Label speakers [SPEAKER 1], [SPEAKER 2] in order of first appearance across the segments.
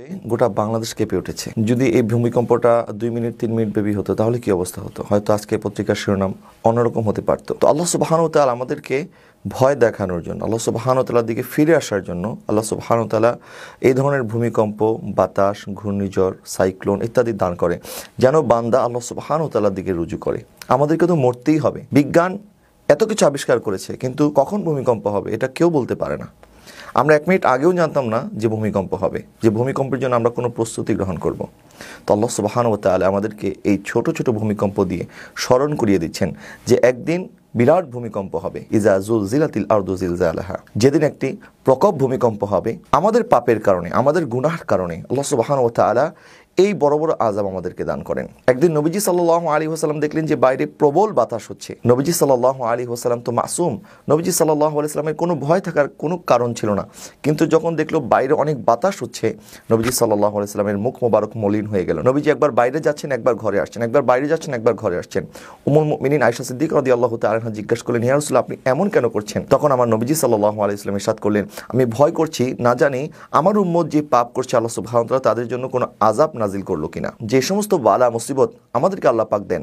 [SPEAKER 1] ভূমিকম্পে গোটা বাংলাদেশ কেঁপে উঠেছে যদি এই ভূমিকম্পটা দুই মিনিট তিন মিনিট বেবি হতো তাহলে কি অবস্থা হতো হয়তো আজকে পত্রিকার শিরোনাম অন্যরকম হতে পারতো তো আল্লাহ সুবাহানুতাল আমাদেরকে ভয় দেখানোর জন্য আল্লাহ সুবাহানুতালার দিকে ফিরে আসার জন্য আল্লাহ সুবাহানুতালা এই ধরনের ভূমিকম্প বাতাস ঘূর্ণিঝড় সাইক্লোন ইত্যাদি দান করে যেন বান্দা আল্লাহ সুবাহানুতালার দিকে রুজু করে আমাদেরকে তো মরতেই হবে বিজ্ঞান এত কিছু আবিষ্কার করেছে কিন্তু কখন ভূমিকম্প হবে এটা কেউ বলতে পারে না আমরা এক মিনিট আগেও জানতাম না যে ভূমিকম্প হবে যে ভূমিকম্পের জন্য আমরা কোনো প্রস্তুতি গ্রহণ করব। তো আল্লাহ সুবাহানুতাল আমাদেরকে এই ছোট ছোট ভূমিকম্প দিয়ে স্মরণ করিয়ে দিচ্ছেন যে একদিন বিরাট ভূমিকম্প হবে ইজাজুল জিলাতিল আর্দু জিলজালাহা যেদিন একটি প্রকোপ ভূমিকম্প হবে আমাদের পাপের কারণে আমাদের গুনাহার কারণে আল্লাহ সুবাহানুতালা এই বড় বড় আজাব আমাদেরকে দান করেন একদিন নবীজি সাল্লাহ আলী হোসালাম দেখলেন যে বাইরে প্রবল বাতাস হচ্ছে নবীজি সাল্লাহ আলী হোসালাম তো মাসুম নবীজি সাল্লাহ আলিয়ালামের কোনো ভয় থাকার কোনো কারণ ছিল না কিন্তু যখন দেখলো বাইরে অনেক বাতাস হচ্ছে নবীজি সাল্লাহ আলিয়ালামের মুখ মোবারক মলিন হয়ে গেল নবীজি একবার বাইরে যাচ্ছেন একবার ঘরে আসছেন একবার বাইরে যাচ্ছেন একবার ঘরে আসছেন উমুল মিনিন আয়সা সিদ্দিক রদি আল্লাহ তালহা জিজ্ঞাসা করলেন হিয়ারসুল আপনি এমন কেন করছেন তখন আমার নবীজি সাল্লাহ আলিয়ালামের সাথ করলেন আমি ভয় করছি না জানি আমার উম্মত যে পাপ করছে আল্লাহ সুবাহ তাদের জন্য কোনো আজাব না নাজিল করলো কিনা যে সমস্ত বালা মুসিবত আমাদেরকে আল্লাহ পাক দেন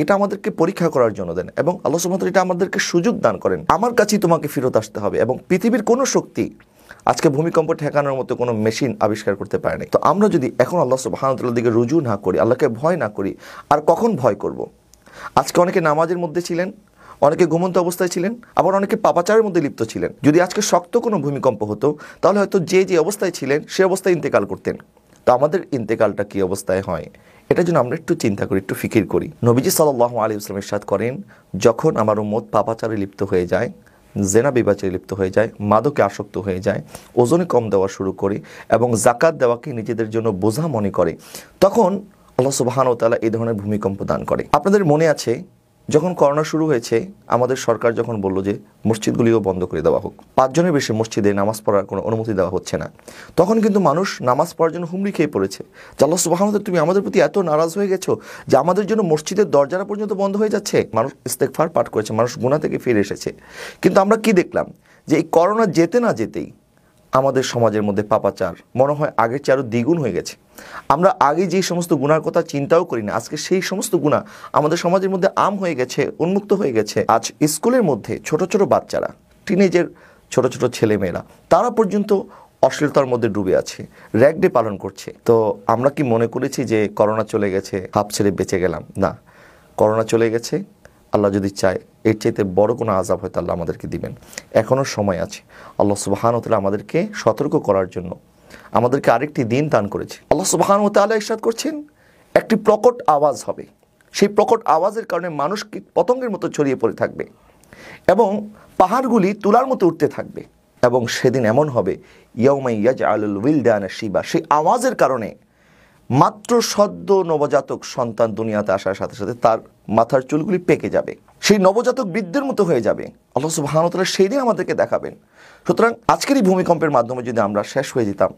[SPEAKER 1] এটা আমাদেরকে পরীক্ষা করার জন্য দেন এবং আল্লাহ সুমত এটা আমাদেরকে সুযোগ দান করেন আমার কাছেই তোমাকে ফেরত আসতে হবে এবং পৃথিবীর কোনো শক্তি আজকে ভূমিকম্প ঠেকানোর মতো কোনো মেশিন আবিষ্কার করতে পারেনি তো আমরা যদি এখন আল্লাহ সুবাহানতাল্লার দিকে রুজু না করি আল্লাহকে ভয় না করি আর কখন ভয় করব। আজকে অনেকে নামাজের মধ্যে ছিলেন অনেকে ঘুমন্ত অবস্থায় ছিলেন আবার অনেকে পাপাচারের মধ্যে লিপ্ত ছিলেন যদি আজকে শক্ত কোনো ভূমিকম্প হতো তাহলে হয়তো যে যে অবস্থায় ছিলেন সে অবস্থায় ইন্তেকাল করতেন তো আমাদের ইন্তেকালটা কী অবস্থায় হয় এটা যেন আমরা একটু চিন্তা করি একটু ফিকির করি নবীজি সাল্লাহ আলী ইসলামের সাথ করেন যখন আমার উম্মত পাপাচারে লিপ্ত হয়ে যায় জেনা বিবাচারে লিপ্ত হয়ে যায় মাদকে আসক্ত হয়ে যায় ওজনে কম দেওয়া শুরু করে এবং জাকাত দেওয়াকে নিজেদের জন্য বোঝা মনে করে তখন আল্লাহ সুবাহানতালা এই ধরনের ভূমিকম্প দান করে আপনাদের মনে আছে যখন করোনা শুরু হয়েছে আমাদের সরকার যখন বলল যে মসজিদগুলিও বন্ধ করে দেওয়া হোক পাঁচজনের বেশি মসজিদে নামাজ পড়ার কোনো অনুমতি দেওয়া হচ্ছে না তখন কিন্তু মানুষ নামাজ পড়ার জন্য হুমড়ি খেয়ে পড়েছে জাল্লা সুবাহ তুমি আমাদের প্রতি এত নারাজ হয়ে গেছো যে আমাদের জন্য মসজিদের দরজারা পর্যন্ত বন্ধ হয়ে যাচ্ছে মানুষ ইস্তেকফার পাঠ করেছে মানুষ গুণা থেকে ফিরে এসেছে কিন্তু আমরা কি দেখলাম যে এই করোনা যেতে না যেতেই আমাদের সমাজের মধ্যে পাপাচার মনে হয় আগের চেয়ে আরও দ্বিগুণ হয়ে গেছে আমরা আগে যে সমস্ত গুণার কথা চিন্তাও করি না আজকে সেই সমস্ত গুণা আমাদের সমাজের মধ্যে আম হয়ে গেছে উন্মুক্ত হয়ে গেছে আজ স্কুলের মধ্যে ছোট ছোট বাচ্চারা টিনেজের ছোট ছোট ছেলেমেয়েরা তারা পর্যন্ত অশ্লীলতার মধ্যে ডুবে আছে র্যাগ ডে পালন করছে তো আমরা কি মনে করেছি যে করোনা চলে গেছে হাফ ছেড়ে বেঁচে গেলাম না করোনা চলে গেছে আল্লাহ যদি চায় এর চাইতে বড় কোনো আজাব হয়তো আল্লাহ আমাদেরকে দিবেন এখনও সময় আছে আল্লাহ সুবাহানতলা আমাদেরকে সতর্ক করার জন্য আমাদেরকে আরেকটি দিন দান করেছে আল্লাহ সুবাহান তালা ইসাদ করছেন একটি প্রকট আওয়াজ হবে সেই প্রকট আওয়াজের কারণে মানুষ পতঙ্গের মতো ছড়িয়ে পড়ে থাকবে এবং পাহাড়গুলি তুলার মতো উঠতে থাকবে এবং সেদিন এমন হবে ইয়মাই ইয়াজ আলুল উইলদান শিবা সেই আওয়াজের কারণে মাত্র সদ্য নবজাতক সন্তান দুনিয়াতে আসার সাথে সাথে তার মাথার চুলগুলি পেকে যাবে সেই নবজাতক বৃদ্ধের মতো হয়ে যাবে আল্লাহ সুবাহানতলা সেই দিন আমাদেরকে দেখাবেন সুতরাং আজকের এই ভূমিকম্পের মাধ্যমে যদি আমরা শেষ হয়ে যেতাম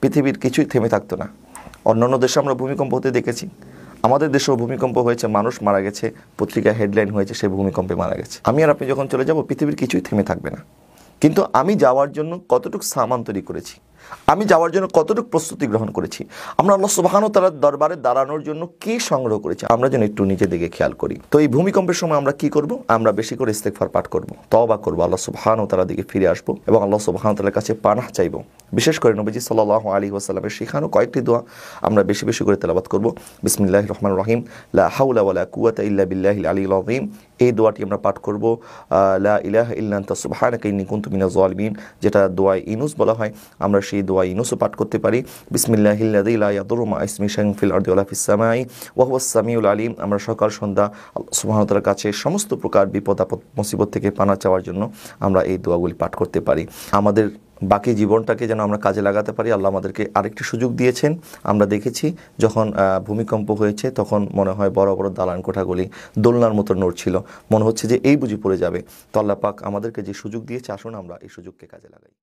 [SPEAKER 1] পৃথিবীর কিছুই থেমে থাকতো না অন্যান্য দেশে আমরা ভূমিকম্প হতে দেখেছি আমাদের দেশেও ভূমিকম্প হয়েছে মানুষ মারা গেছে পত্রিকায় হেডলাইন হয়েছে সেই ভূমিকম্পে মারা গেছে আমি আর আপনি যখন চলে যাব পৃথিবীর কিছুই থেমে থাকবে না কিন্তু আমি যাওয়ার জন্য কতটুকু সামান তৈরি করেছি আমি যাওয়ার জন্য কতটুকু প্রস্তুতি গ্রহণ করেছি আমরা আল্লাহ সুবাহানো তালার দরবারে দাঁড়ানোর জন্য কি সংগ্রহ করেছি আমরা যেন একটু নিজে দিকে খেয়াল করি তো এই ভূমিকম্পের সময় আমরা কি করব আমরা বেশি করে ইস্তেকফার পাঠ করব তবা করব আল্লাহ সুবাহানো তারা দিকে ফিরে আসবো এবং আল্লাহ সুবাহানো তালার কাছে পানাহ চাইব বিশেষ করে নবীজি সাল্লাহ আলী ওসালামের শিখানো কয়েকটি দোয়া আমরা বেশি বেশি করে তেলাবাদ করব বিসমিল্লাহ রহমান রহিম লা হাউলা ওয়ালা কুয়াতা ইল্লা বিল্লাহ আলী রহিম এই দোয়াটি আমরা পাঠ করব লা ইলাহ ইল্লান্তা সুবাহানাকা ইন্নি কুন্তু মিনাজ যেটা দোয়া ইনুস বলা হয় আমরা সেই দোয়া ইনুসও পাঠ করতে পারি বিসমিল্লাহিল্লাদিল্লাহরুমা ইসমি শাহিফিল সামিউল আলিম আমরা সকাল সন্ধ্যা সুবাহতার কাছে সমস্ত প্রকার বিপদ আপদ মুসিবত থেকে পানা চাওয়ার জন্য আমরা এই দোয়াগুলি পাঠ করতে পারি আমাদের বাকি জীবনটাকে যেন আমরা কাজে লাগাতে পারি আল্লাহ আমাদেরকে আরেকটি সুযোগ দিয়েছেন আমরা দেখেছি যখন ভূমিকম্প হয়েছে তখন মনে হয় বড় বড় দালান কোঠাগুলি দোলনার মতো নড়ছিল মনে হচ্ছে যে এই বুঝি পড়ে যাবে তো আল্লাহ পাক আমাদেরকে যে সুযোগ দিয়েছে আসুন আমরা এই সুযোগকে কাজে লাগাই